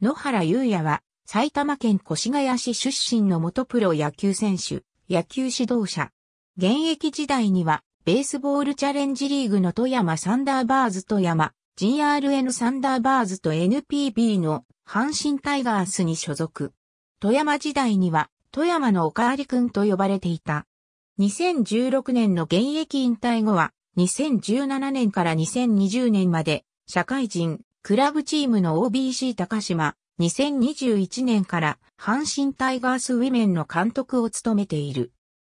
野原祐也は埼玉県越谷市出身の元プロ野球選手、野球指導者。現役時代にはベースボールチャレンジリーグの富山サンダーバーズ富山、GRN サンダーバーズと NPB の阪神タイガースに所属。富山時代には富山のおかわりくんと呼ばれていた。2016年の現役引退後は2017年から2020年まで社会人、クラブチームの OBC 高島、2021年から阪神タイガースウィメンの監督を務めている。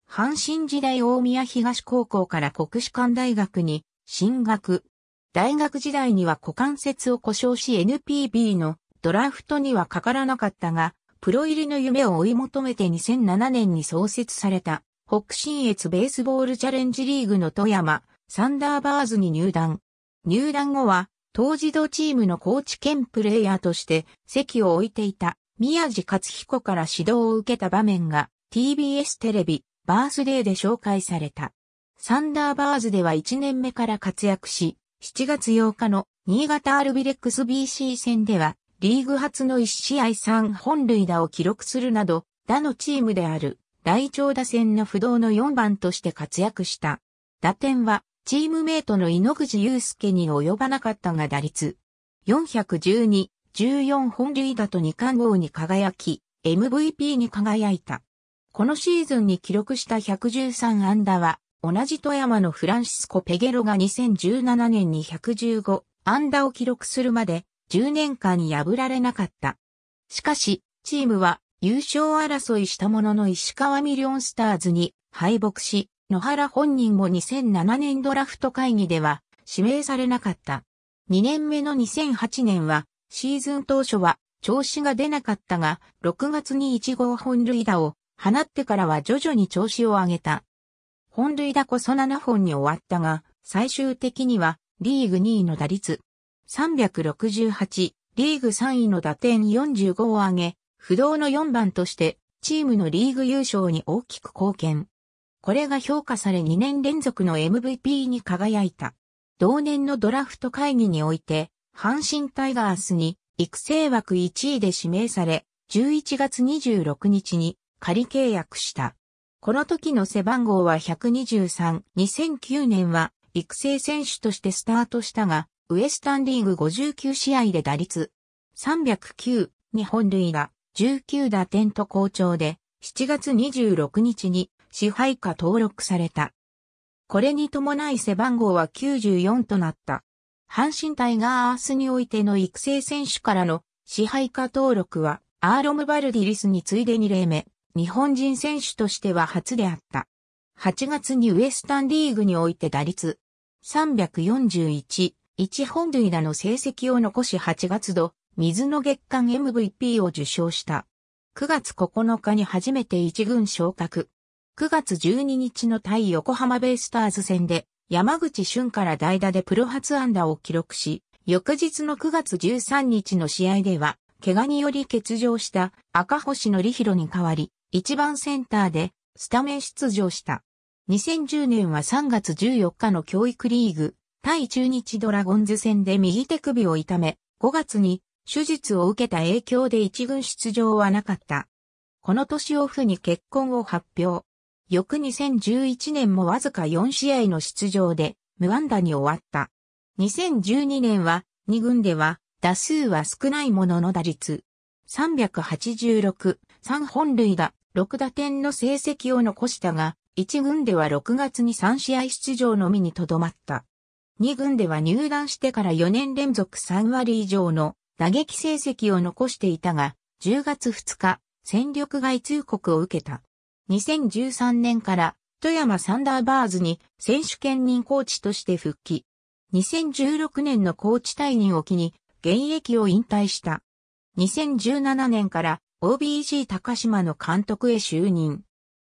阪神時代大宮東高校から国士舘大学に進学。大学時代には股関節を故障し NPB のドラフトにはかからなかったが、プロ入りの夢を追い求めて2007年に創設された北信越ベースボールチャレンジリーグの富山サンダーバーズに入団。入団後は当時度チームの高知県プレイヤーとして席を置いていた宮地勝彦から指導を受けた場面が TBS テレビバースデーで紹介された。サンダーバーズでは1年目から活躍し、7月8日の新潟アルビレックス BC 戦ではリーグ初の1試合3本塁打を記録するなど、打のチームである、大長打線の不動の4番として活躍した。打点はチームメイトの井ノ口祐介に及ばなかったが打率。412、14本塁打と2冠王に輝き、MVP に輝いた。このシーズンに記録した113安打は、同じ富山のフランシスコ・ペゲロが2017年に115安打を記録するまで10年間破られなかった。しかし、チームは優勝争いしたものの石川ミリオンスターズに敗北し、野原本人も2007年ドラフト会議では指名されなかった。2年目の2008年はシーズン当初は調子が出なかったが、6月に1号本塁打を放ってからは徐々に調子を上げた。本塁打こそ7本に終わったが、最終的にはリーグ2位の打率368、リーグ3位の打点45を上げ、不動の4番としてチームのリーグ優勝に大きく貢献。これが評価され2年連続の MVP に輝いた。同年のドラフト会議において、阪神タイガースに育成枠1位で指名され、11月26日に仮契約した。この時の背番号は123、2009年は育成選手としてスタートしたが、ウエスタンリーグ59試合で打率309、日本塁打、19打点と好調で、7月26日に支配下登録された。これに伴い背番号は94となった。阪神タイガースにおいての育成選手からの支配下登録は、アーロム・バルディリスに次いで2例目、日本人選手としては初であった。8月にウエスタンリーグにおいて打率341、1本塁打の成績を残し8月度、水の月間 MVP を受賞した。9月9日に初めて1軍昇格。9月12日の対横浜ベイスターズ戦で山口俊から代打でプロ初安打を記録し、翌日の9月13日の試合では、怪我により欠場した赤星の則弘に代わり、1番センターでスタメン出場した。2010年は3月14日の教育リーグ、対中日ドラゴンズ戦で右手首を痛め、5月に手術を受けた影響で一軍出場はなかった。この年オフに結婚を発表。翌2011年もわずか4試合の出場で無安打に終わった。2012年は2軍では打数は少ないものの打率386、3本塁打、6打点の成績を残したが、1軍では6月に3試合出場のみにとどまった。2軍では入団してから4年連続3割以上の打撃成績を残していたが、10月2日、戦力外通告を受けた。2013年から富山サンダーバーズに選手兼任コーチとして復帰。2016年のコーチ退任を機に現役を引退した。2017年から OBG 高島の監督へ就任。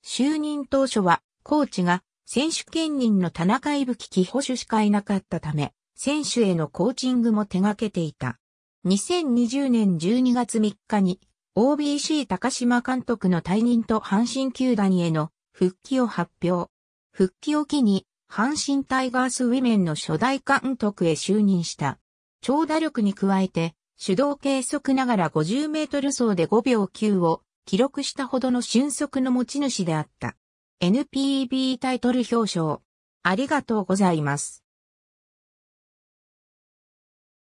就任当初はコーチが選手兼任の田中伊吹き保守しかいなかったため、選手へのコーチングも手掛けていた。2020年12月3日に OBC 高島監督の退任と阪神球団への復帰を発表。復帰を機に、阪神タイガースウィメンの初代監督へ就任した。長打力に加えて、手動計測ながら50メートル走で5秒9を記録したほどの俊足の持ち主であった。NPB タイトル表彰。ありがとうございます。